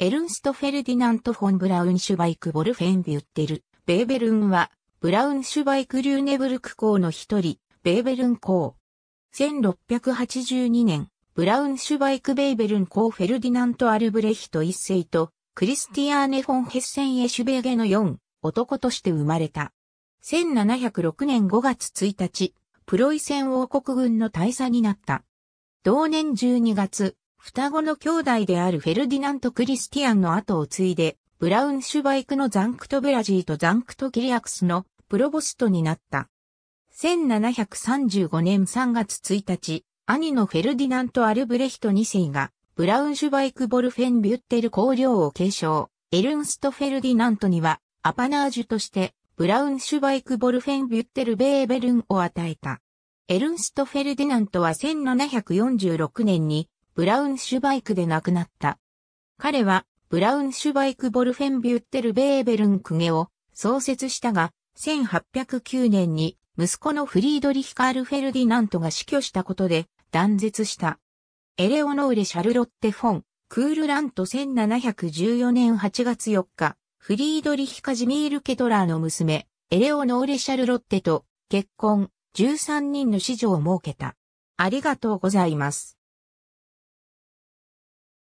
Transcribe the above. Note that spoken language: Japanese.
エルンスト・フェルディナント・フォン・ブラウンシュバイク・ボルフェンビュッテル、ベーベルンは、ブラウンシュバイク・リューネブルク校の一人、ベーベルン校。1682年、ブラウンシュバイク・ベーベルン校フェルディナント・アルブレヒト一世と、クリスティアーネ・フォン・ヘッセン・エシュベーゲの4、男として生まれた。1706年5月1日、プロイセン王国軍の大佐になった。同年12月、双子の兄弟であるフェルディナント・クリスティアンの後を継いで、ブラウンシュバイクのザンクト・ベラジーとザンクト・キリアクスのプロボストになった。1735年3月1日、兄のフェルディナント・アルブレヒト2世が、ブラウンシュバイク・ボルフェン・ビュッテル公領を継承、エルンスト・フェルディナントには、アパナージュとして、ブラウンシュバイク・ボルフェン・ビュッテル・ベーベルンを与えた。エルンスト・フェルディナントは1746年にブラウンシュバイクで亡くなった。彼は、ブラウンシュバイクボルフェンビュッテルベーベルンクゲを創設したが、1809年に息子のフリードリヒカール・フェルディナントが死去したことで断絶した。エレオノーレ・シャルロッテ・フォン、クールラント1714年8月4日、フリードリヒカ・ジミール・ケトラーの娘、エレオノーレ・シャルロッテと結婚、13人の子女を設けた。ありがとうございます。